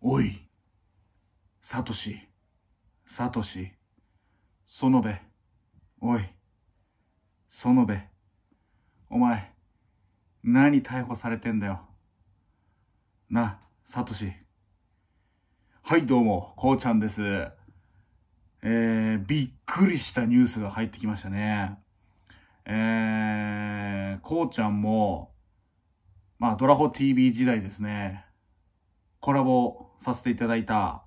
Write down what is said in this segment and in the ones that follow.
おい、サトシ、サトシ、ノベ、おい、ノベ、お前、何逮捕されてんだよ。な、サトシ。はい、どうも、こうちゃんです。えー、びっくりしたニュースが入ってきましたね。えー、こうちゃんも、まあ、ドラホ TV 時代ですね、コラボさせていただいた、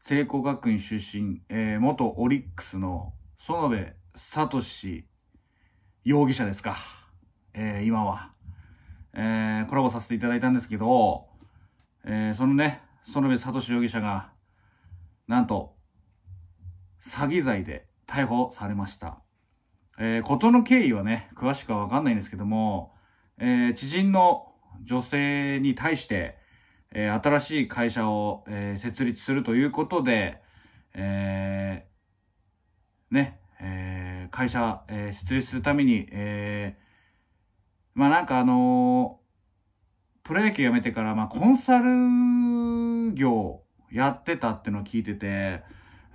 聖光学院出身、えー、元オリックスの園部聡容疑者ですか。えー、今は。えー、コラボさせていただいたんですけど、えー、そのね、園部聡容疑者が、なんと、詐欺罪で逮捕されました。えー、ことの経緯はね、詳しくはわかんないんですけども、えー、知人の女性に対して、えー、新しい会社を、えー、設立するということで、えー、ね、えー、会社、えー、設立するために、えー、まあなんかあのー、プロ野球辞めてから、まあコンサル業やってたってのを聞いてて、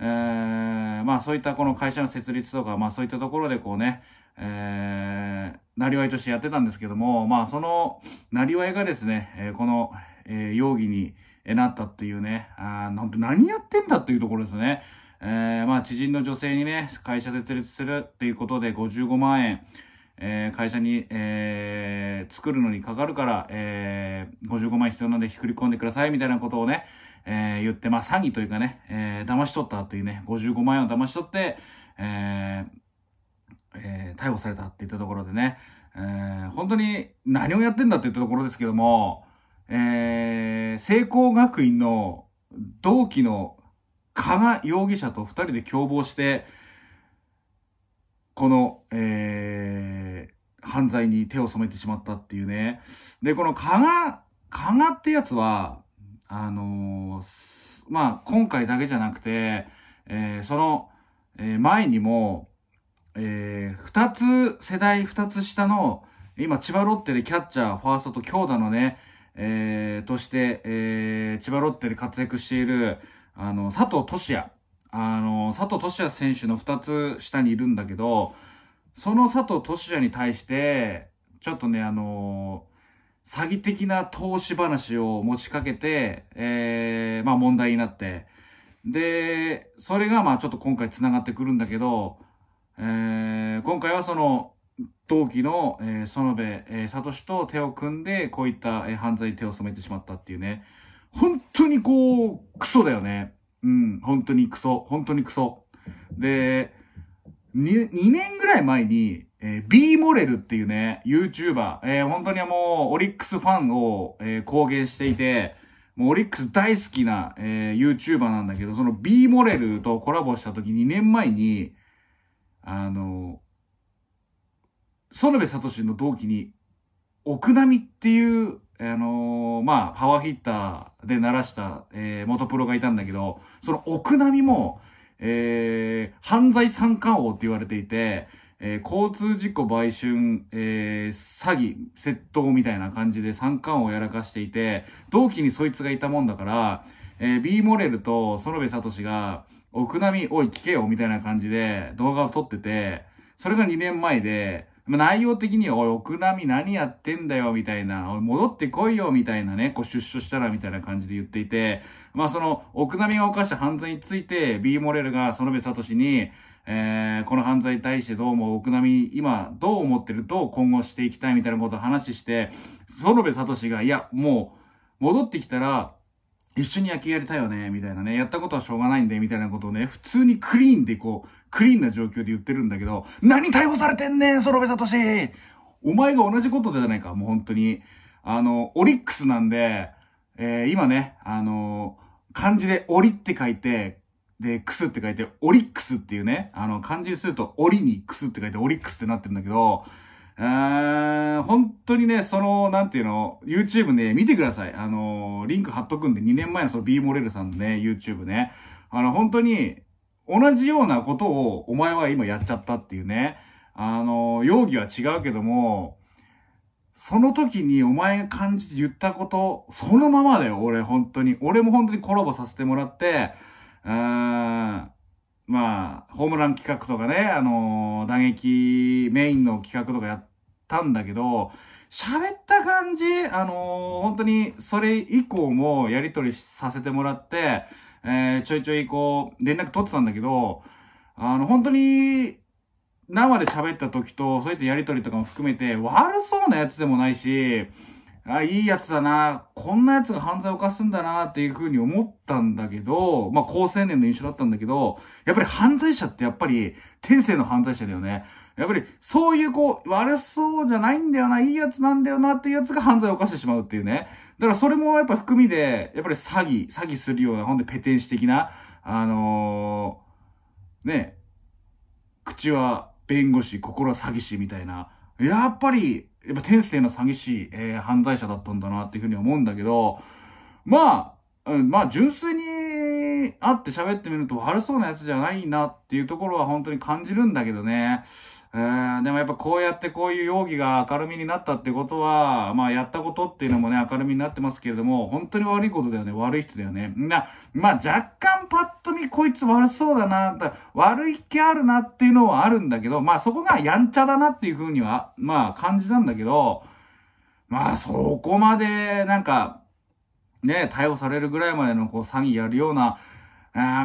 えー、まあそういったこの会社の設立とか、まあそういったところでこうね、えー、なりわいとしてやってたんですけども、まあその、なりわいがですね、えー、この、えー、容疑になったっていうね、あなんて何やってんだっていうところですね。えー、まあ、知人の女性にね、会社設立するっていうことで55万円、えー、会社に、えー、作るのにかかるから、えー、55万必要なんでひっくり込んでくださいみたいなことをね、えー、言って、まあ、詐欺というかね、えー、騙し取ったっていうね、55万円を騙し取って、えーえー、逮捕されたって言ったところでね、えー、本当に何をやってんだって言ったところですけども、えー、聖光学院の同期の加賀容疑者と二人で共謀して、この、えー、犯罪に手を染めてしまったっていうね。で、この加賀、加賀ってやつは、あのー、まあ、今回だけじゃなくて、えー、その、えー、前にも、えー、二つ、世代二つ下の、今、千葉ロッテでキャッチャー、ファーストと強打のね、えー、として、えー、千葉ロッテで活躍している、あの、佐藤俊也。あの、佐藤俊也選手の二つ下にいるんだけど、その佐藤俊也に対して、ちょっとね、あの詐欺的な投資話を持ちかけて、えー、まあ問題になって、で、それがまあちょっと今回繋がってくるんだけど、えー、今回はその、同期の、えー、園部、えー、聡と手を組んで、こういった、えー、犯罪に手を染めてしまったっていうね。本当にこう、クソだよね。うん、本当にクソ、本当にクソ。で、2, 2年ぐらい前に、えー、B モレルっていうね、YouTuber、えー、本当にもう、オリックスファンを、えー、公言していて、もうオリックス大好きな、えー、YouTuber なんだけど、その B モレルとコラボした時2年前に、あの、園部聡の同期に、奥波っていう、あのー、まあ、パワーヒッターで鳴らした、えー、元プロがいたんだけど、その奥波も、えー、犯罪三冠王って言われていて、えー、交通事故売春、えー、詐欺、窃盗みたいな感じで三冠王やらかしていて、同期にそいつがいたもんだから、えー、B モレルと園部聡が、奥波、おい聞けよ、みたいな感じで動画を撮ってて、それが2年前で、内容的には、おい、奥波何やってんだよ、みたいな、おい、戻ってこいよ、みたいなね、こう、出所したら、みたいな感じで言っていて、まあ、その、奥波が犯した犯罪について、B モレルが、園部聡に、えー、この犯罪に対してどうも奥波、今、どう思ってると、今後していきたい、みたいなことを話して、園部聡が、いや、もう、戻ってきたら、一緒に野球やりたいよね、みたいなね、やったことはしょうがないんで、みたいなことをね、普通にクリーンでこう、クリーンな状況で言ってるんだけど、何逮捕されてんねん、園部聡お前が同じことじゃないか、もう本当に。あの、オリックスなんで、えー、今ね、あのー、漢字で折って書いて、で、クスって書いて、オリックスっていうね、あの、漢字にすると、折にクスって書いて、オリックスってなってるんだけど、あ本当にね、その、なんていうの、YouTube ね、見てください。あのー、リンク貼っとくんで、2年前のその B モレルさんのね、YouTube ね。あの、本当に、同じようなことを、お前は今やっちゃったっていうね。あのー、容疑は違うけども、その時にお前が感じて言ったこと、そのままだよ、俺、本当に。俺も本当にコラボさせてもらって、うーん。まあ、ホームラン企画とかね、あのー、打撃メインの企画とかやったんだけど、喋った感じ、あのー、本当にそれ以降もやりとりさせてもらって、えー、ちょいちょいこう、連絡取ってたんだけど、あの、本当に、生で喋った時と、そういったやりとりとかも含めて、悪そうなやつでもないし、あ、いいやつだな、こんなやつが犯罪を犯すんだな、っていうふうに思ったんだけど、まあ、高青年の印象だったんだけど、やっぱり犯罪者ってやっぱり、天性の犯罪者だよね。やっぱり、そういうこう、悪そうじゃないんだよな、いいやつなんだよな、っていうやつが犯罪を犯してしまうっていうね。だからそれもやっぱ含みで、やっぱり詐欺、詐欺するような、ほんでペテン師的な、あのー、ね、口は弁護士、心は詐欺師みたいな。やっぱり、やっぱ天性の詐欺師、えー、犯罪者だったんだなっていうふうに思うんだけど、まあ、うん、まあ純粋に会って喋ってみると悪そうなやつじゃないなっていうところは本当に感じるんだけどね。えでもやっぱこうやってこういう容疑が明るみになったってことは、まあやったことっていうのもね、明るみになってますけれども、本当に悪いことだよね、悪い人だよね。な、まあ若干パッと見こいつ悪そうだな、だ悪い気あるなっていうのはあるんだけど、まあそこがやんちゃだなっていうふうには、まあ感じたんだけど、まあそこまで、なんか、ね、逮捕されるぐらいまでのこう詐欺やるような、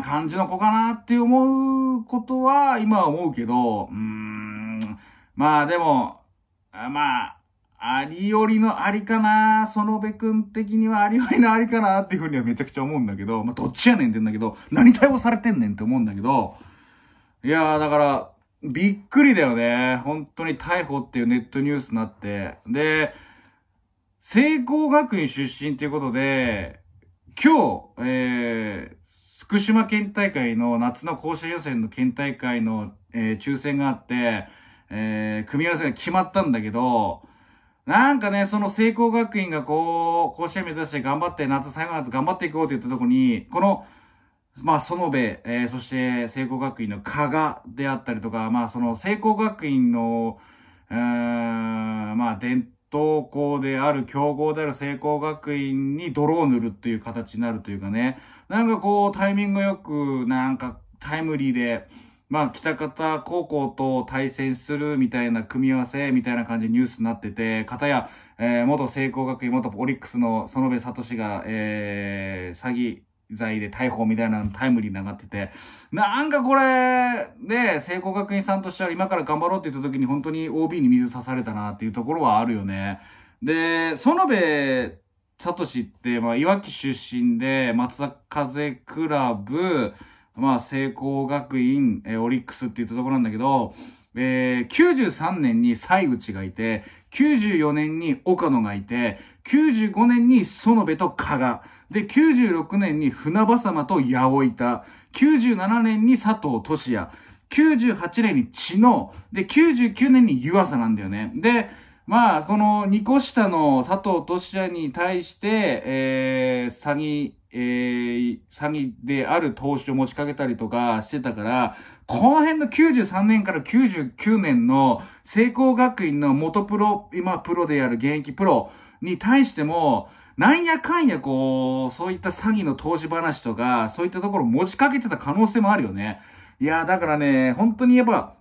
感じの子かなって思うことは今は思うけど、うんまあでも、あまあ、ありよりのありかな園部くん的にはありよりのありかなっていうふうにはめちゃくちゃ思うんだけど、まあどっちやねんって言うんだけど、何対応されてんねんって思うんだけど、いやーだから、びっくりだよね。本当に逮捕っていうネットニュースになって。で、聖光学院出身ということで、今日、えー、福島県大会の夏の甲子園予選の県大会の、えー、抽選があって、えー、組み合わせが決まったんだけど、なんかね、その聖光学院がこう、甲子園目指して頑張って、夏、最後の夏頑張っていこうって言ったとこに、この、まあ、園部、えー、そして聖光学院の加賀であったりとか、まあ、その聖光学院の、うーん、まあ、伝統校である、強豪である聖光学院に泥を塗るっていう形になるというかね、なんかこう、タイミングよく、なんかタイムリーで、まあ、北方高校と対戦するみたいな組み合わせみたいな感じでニュースになってて、片や、えー、元聖光学院、元オリックスの園部聡が、えー、詐欺、罪で逮捕みたいなタイムリーに上ってて、なんかこれ、で、聖光学院さんとしては今から頑張ろうって言った時に本当に OB に水刺されたなっていうところはあるよね。で、園部聡って、まあ、いわき出身で、松坂風クラブ、まあ、聖光学院、えー、オリックスって言ったところなんだけど、えー、93年に西口がいて、94年に岡野がいて、95年に園部と加賀。で、96年に船場様と八百板。97年に佐藤俊也。98年に知能。で、99年に湯浅なんだよね。で、まあ、この2個下の佐藤俊也に対して、えー、詐欺えー、詐欺である投資を持ちかけたりとかしてたから、この辺の93年から99年の成功学院の元プロ、今プロである現役プロに対しても、なんやかんやこう、そういった詐欺の投資話とか、そういったところ持ちかけてた可能性もあるよね。いやだからね、本当にやっぱ、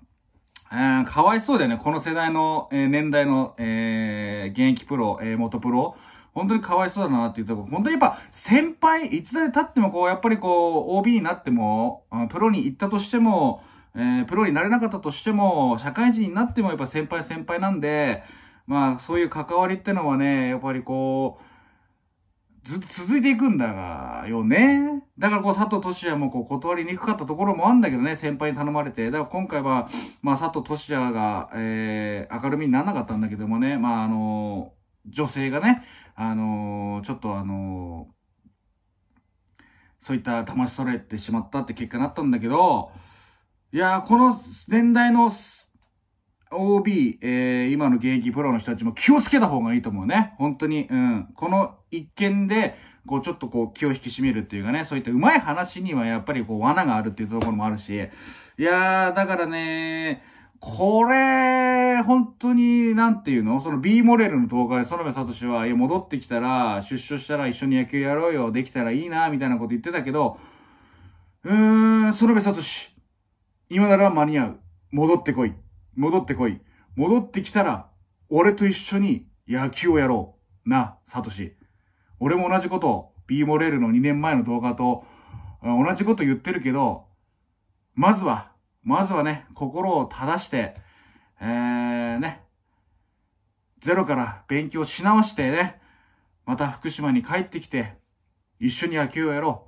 かわいそうだよね。この世代の、えー、年代の、えー、現役プロ、えー、元プロ。本当にかわいそうだなっていうところ、本当にやっぱ先輩、いつだで経ってもこう、やっぱりこう、OB になっても、プロに行ったとしても、えー、プロになれなかったとしても、社会人になってもやっぱ先輩先輩なんで、まあそういう関わりってのはね、やっぱりこう、ずっと続いていくんだが、よね。だからこう佐藤俊也もこう断りにくかったところもあんだけどね、先輩に頼まれて。だから今回は、まあ佐藤俊也が、えー、明るみにならなかったんだけどもね、まああのー女性がね、あのー、ちょっとあのー、そういった騙し揃えれてしまったって結果になったんだけど、いやー、この年代の OB、えー、今の現役プロの人たちも気をつけた方がいいと思うね。本当に、うん。この一件で、こう、ちょっとこう、気を引き締めるっていうかね、そういったうまい話にはやっぱりこう、罠があるっていうところもあるし、いやー、だからねー、これ、本当に、なんていうのその B モレルの東海、園部聡は、いや、戻ってきたら、出所したら一緒に野球やろうよ、できたらいいな、みたいなこと言ってたけど、うーん、園部聡、今なら間に合う。戻ってこい。戻ってこい。戻ってきたら、俺と一緒に野球をやろう。な、聡。俺も同じことビ B モレルの2年前の動画と、同じこと言ってるけど、まずは、まずはね、心を正して、えー、ね、ゼロから勉強し直してね、また福島に帰ってきて、一緒に野球をやろ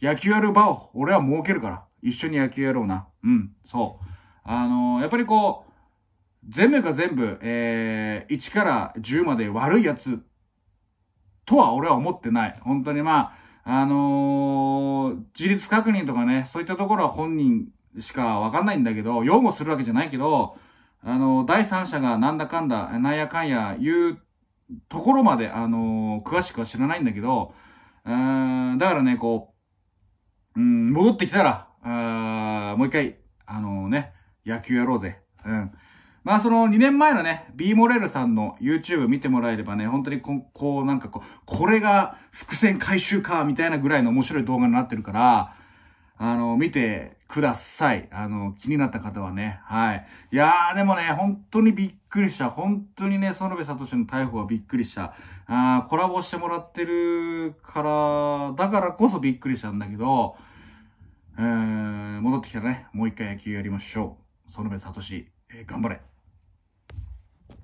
う。野球やる場を俺は設けるから、一緒に野球やろうな。うん、そう。あのー、やっぱりこう、全部が全部、えー、1から10まで悪いやつ、とは俺は思ってない。本当にまあ、あのー、自立確認とかね、そういったところは本人しかわかんないんだけど、擁護するわけじゃないけど、あの、第三者がなんだかんだ、なんやかんや言うところまで、あの、詳しくは知らないんだけど、うん、だからね、こう、うん、戻ってきたら、あもう一回、あのね、野球やろうぜ。うん。まあその2年前のね、B モレルさんの YouTube 見てもらえればね、本当にここうなんかこう、これが伏線回収か、みたいなぐらいの面白い動画になってるから、あの、見てください。あの、気になった方はね、はい。いやー、でもね、本当にびっくりした。本当にね、園部聡の逮捕はびっくりした。あー、コラボしてもらってるから、だからこそびっくりしたんだけど、うー、戻ってきたらね、もう一回野球やりましょう。園部聡、えー、頑張れ。